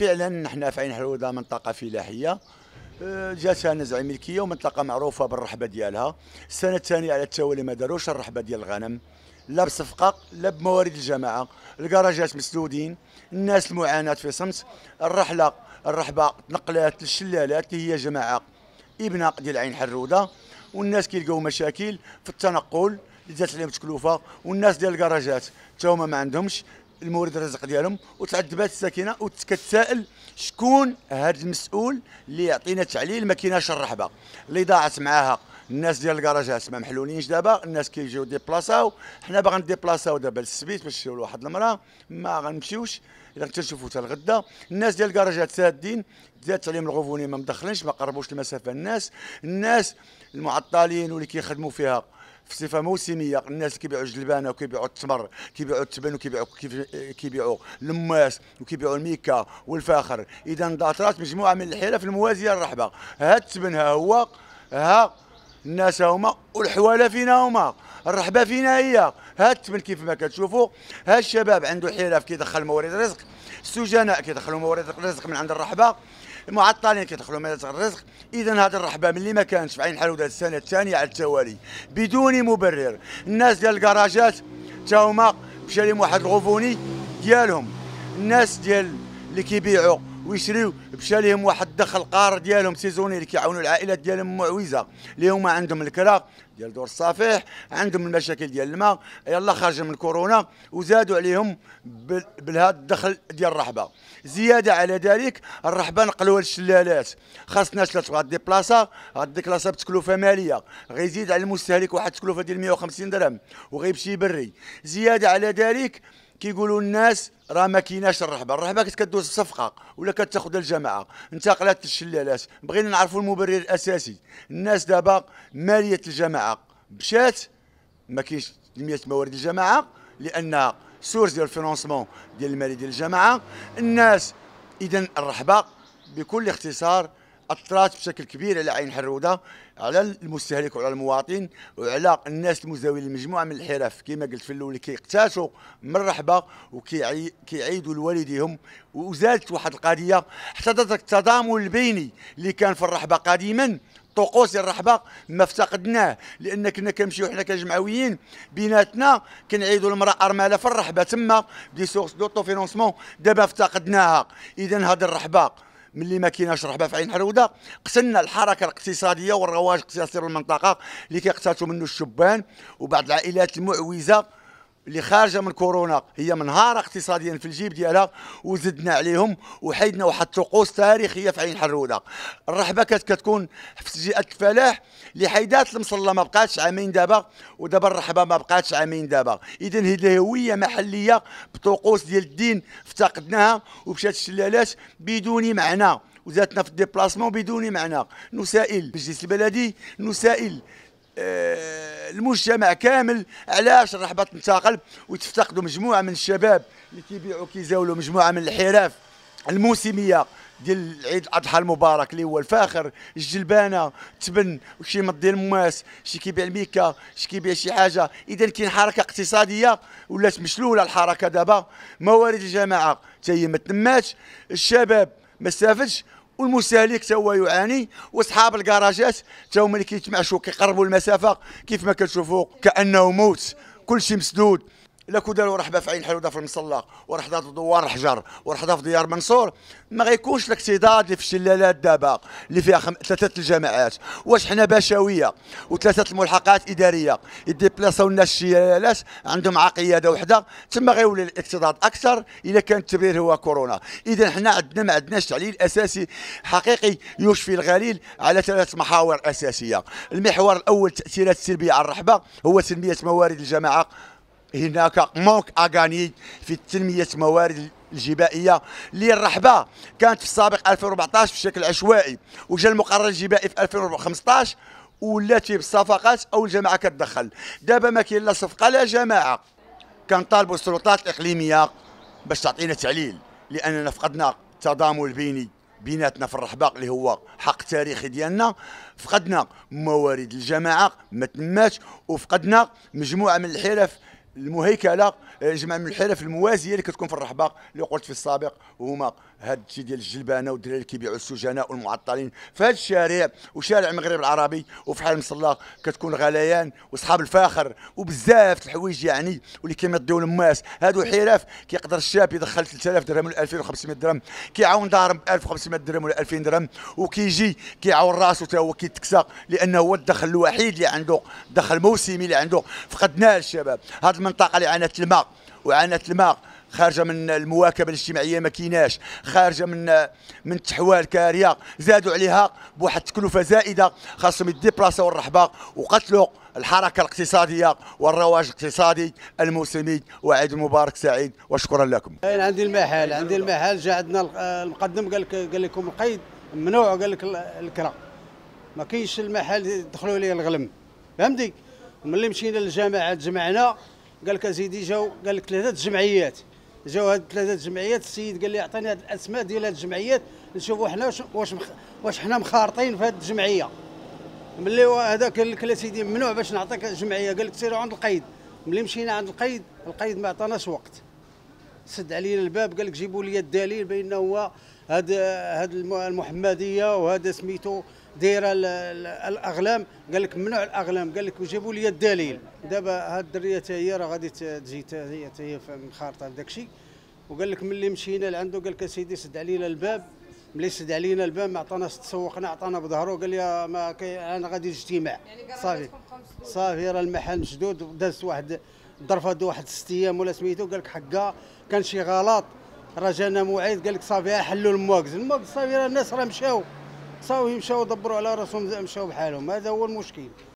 فعلا نحن في عين حلوده منطقه فلاحيه آه، جاتها نزع ملكيه ومنطقه معروفه بالرحبه ديالها السنه الثانيه على التوالي ما داروش الرحبه ديال الغنم لا بصفقه لا بموارد الجماعه الكراجات مسدودين الناس المعاناه في صمت الرحله الرحبه تنقلات للشلالات اللي هي جماعه ابناء ديال عين حروده والناس كيلقاو مشاكل في التنقل اللي دات عليهم تكلفه والناس ديال الكراجات حتى هما ما عندهمش المورد الرزق ديالهم وتعذبات الساكنه وتتسائل شكون هذا المسؤول اللي يعطينا تعليل ما كايناش الرحبه اللي ضاعت معاها الناس ديال الكراجات ما محلولينش دابا الناس كيجيو ديبلاصاو حنا باغي نديبلاصاو دابا للسبيت باش نشريو لواحد المراه ما غنمشيوش الا حتى حتى الغدا الناس ديال الكراجات سادين زاد عليهم الغفوني ما مدخلينش ما قربوش المسافه الناس الناس المعطلين واللي كيخدموا فيها بصفه موسميه الناس كيبيعوا الجلبانه وكيبيعوا التمر كيبيعوا التبن وكيبيعوا كيبيعوا الماس وكيبيعوا الميكا والفاخر اذا ضاطرات مجموعه من الحرف الموازيه للرحبه ها التبن ها هو ها الناس هما والحواله فينا هما الرحبه فينا هي ها التبن كيف ما كتشوفوا ها الشباب عنده حرف كيدخل موارد رزق السجناء كيدخلوا موارد رزق من عند الرحبه معطلين كيدخلوا مدرسه الرزق اذا هذا الرحبه ملي ما كانش في عين حلود السنه الثانيه على التوالي بدون مبرر الناس ديال الكراجات حتى هما مشى لهم واحد الغفوني ديالهم الناس ديال اللي كيبيعوا ويشريو مشى لهم واحد الدخل قار ديالهم سيزوني اللي كيعاونوا العائلات ديالهم معويزه اللي هما عندهم الكرا ديال دور الصفيح عندهم المشاكل ديال الماء يلا خرج من كورونا وزادوا عليهم بهذا الدخل ديال الرحبه زياده على ذلك الرحبه نقلوها للشلالات خاصنا شلات غادي بلاصه دي بلاصه بتكلفه ماليه غيزيد على المستهلك واحد التكلفه ديال 150 درهم وغيمشي يبري زياده على ذلك كيقولوا الناس راه ما الرحبه الرحبه كانت كتدوز صفقه ولا كتاخذ الجماعه انتقلت للشلالات بغينا نعرفوا المبرر الاساسي الناس دابا ماليه الجماعه مشات ما كاينش 100 موارد الجماعه لان سورس ديال الفينونسمون ديال المالي ديال الجماعه الناس اذا الرحبه بكل اختصار اثرت بشكل كبير على عين حروده على المستهلك وعلى المواطن وعلى الناس المزاولين لمجموعه من الحرف كما قلت في الاول كيقتاتوا من الرحبه وكيعيدوا لوالديهم وزادت واحد القضيه حتى التضامن البيني اللي كان في الرحبه قديما طقوس الرحبه ما افتقدناه لان كنا كنمشيو حنا كجمعويين بيناتنا كنعيدوا المراه ارمله في الرحبه تما دي سورس دو فينونسمون دابا افتقدناها اذا هذه الرحبه ملي ما كيناش رحبه في عين حروده قتلنا الحركه الاقتصاديه والرواج الاقتصادي في المنطقه اللي كيقتاتوا منه الشبان وبعض العائلات المعوزه اللي خارجه من كورونا هي منهارة اقتصاديا في الجيب ديالها وزدنا عليهم وحيدنا واحد الطقوس تاريخيه في عين حروده الرحبه كانت كتكون في جهه الفلاح اللي حيدات المصله ما بقاتش عامين دابا ودابا الرحبه ما بقاتش عامين دابا اذا هذه هويه محليه بطقوس ديال الدين افتقدناها ومشات الشلالات بدون معنى وزاتنا في الديبلاسمون بدون معنى نسائل المجلس البلدي نسائل آه، المجتمع كامل علاش الرحبه تنتقل وتفتقدوا مجموعه من الشباب اللي كيبيعوا كيزاولوا مجموعه من الحرف الموسميه ديال عيد الاضحى المبارك اللي هو الفاخر الجلبانه تبن وشي مضي المواس شي كيبيع الميكا شي كيبيع شي حاجه اذا كاين حركه اقتصاديه ولات مشلوله الحركه دابا موارد الجماعه تاهي هي ما تماتش الشباب ما استافدش والمسالك تا هو يعاني واصحاب الكراجات تا هما اللي كيتمعشوا كيقربوا المسافه كيف ما كتشوفوا كانه موت كل شيء مسدود الا كو داروا رحبه في عين حلوده في المصلاق وراح في دوار الحجر وراح في ديار منصور ما غيكونش الاكتضاد اللي في الشلالات دابا اللي فيها خم... ثلاثه الجماعات واش حنا باشويه وثلاثه الملحقات اداريه يديبلاصاو الناس الشلالات عندهم عقياده وحده تما غيولي الاكتضاد اكثر الا كان التبرير هو كورونا اذا حنا عندنا ما عندناش تعليل اساسي حقيقي يشفي الغليل على ثلاث محاور اساسيه المحور الاول تاثيرات السلبيه على الرحبه هو تنميه موارد الجماعه هناك مونك اغاني في تنميه موارد الجبائيه اللي الرحبه كانت في السابق 2014 بشكل عشوائي وجا المقرر الجبائي في 2015 ولاتي بالصفقات او الجماعه كتدخل دابا ما كاين لا صفقه لا جماعه كنطالبوا السلطات الاقليميه باش تعطينا تعليل لاننا فقدنا التضامن بيني بيناتنا في الرحباق اللي هو حق تاريخي ديالنا فقدنا موارد الجماعه ما تماش وفقدنا مجموعه من الحرف المهيكله جمع من الحرف الموازيه اللي كتكون في الرحبه اللي قلت في السابق وهما هاد الشيء ديال الجلبانه والدراري اللي كيبيعوا السجناء والمعطلين في هذا الشارع وشارع المغرب العربي وفي حال مصلاق كتكون غليان وصحاب الفاخر وبزاف الحوايج يعني واللي كيمضيو الماس هادو حرف كيقدر الشاب يدخل 3000 درهم ولا 2500 درهم كيعاون دارهم ب 1500 درهم ولا 2000 درهم وكيجي كيعاون راسو حتى هو كيتكسى لانه هو الدخل الوحيد اللي عنده دخل موسمي اللي عنده فقدناه الشباب هذه المنطقه اللي عانت الماء وعانات الماء خارجه من المواكبه الاجتماعيه ما كيناش خارجه من من تحوال كاريه زادوا عليها بواحد التكلفه زائده خاصهم يديبلاسيو الرحبه وقتلوا الحركه الاقتصاديه والرواج الاقتصادي الموسمي وعيد مبارك سعيد وشكرا لكم انا عندي المحل عندي المحل جا عندنا المقدم قال لك قال لكم القيد ممنوع قال لك الكرا ما كاينش المحل دخلوا ليه الغلم فهمتي ملي مشينا للجامعه تجمعنا قال لك ازيدي جاو قال لك ثلاثه جمعيات جاو هاد ثلاثه جمعيات السيد قال لي اعطيني هاد الاسماء ديال هاد الجمعيات نشوفوا حنا واش واش واش حنا مخارطين في هاد الجمعيه ملي هذاك قال لك سيدي ممنوع باش نعطيك جمعيه قال لك سيروا عند القيد ملي مشينا عند القيد القيد ما عطاناش وقت سد علينا الباب قال لك جيبوا لي الدليل بانه هو هاد هاد المحمديه وهذا سميتو دايره الاغلام قال لك ممنوع الاغلام قال لك وجابوا لي الدليل دابا هاد الدريه حتى هي راه غادي تجي حتى هي حتى هي منخرطه الشيء وقال لك ملي مشينا لعنده قال لك سيدي سد علينا الباب ملي سد علينا الباب ما عطاناش تسوقنا عطانا بظهره قال لي ما انا غادي اجتماع يعني صافي صافي راه المحل مشدود دازت واحد ظرفه واحد ست ايام ولا سميتو قال لك حقا كان شي غلط راه جانا معيد قال لك صافي حلوا المواكز المواكز صافي الناس راه مشاو صافي مشاو دبروا على راسهم مشاو بحالهم هذا هو المشكل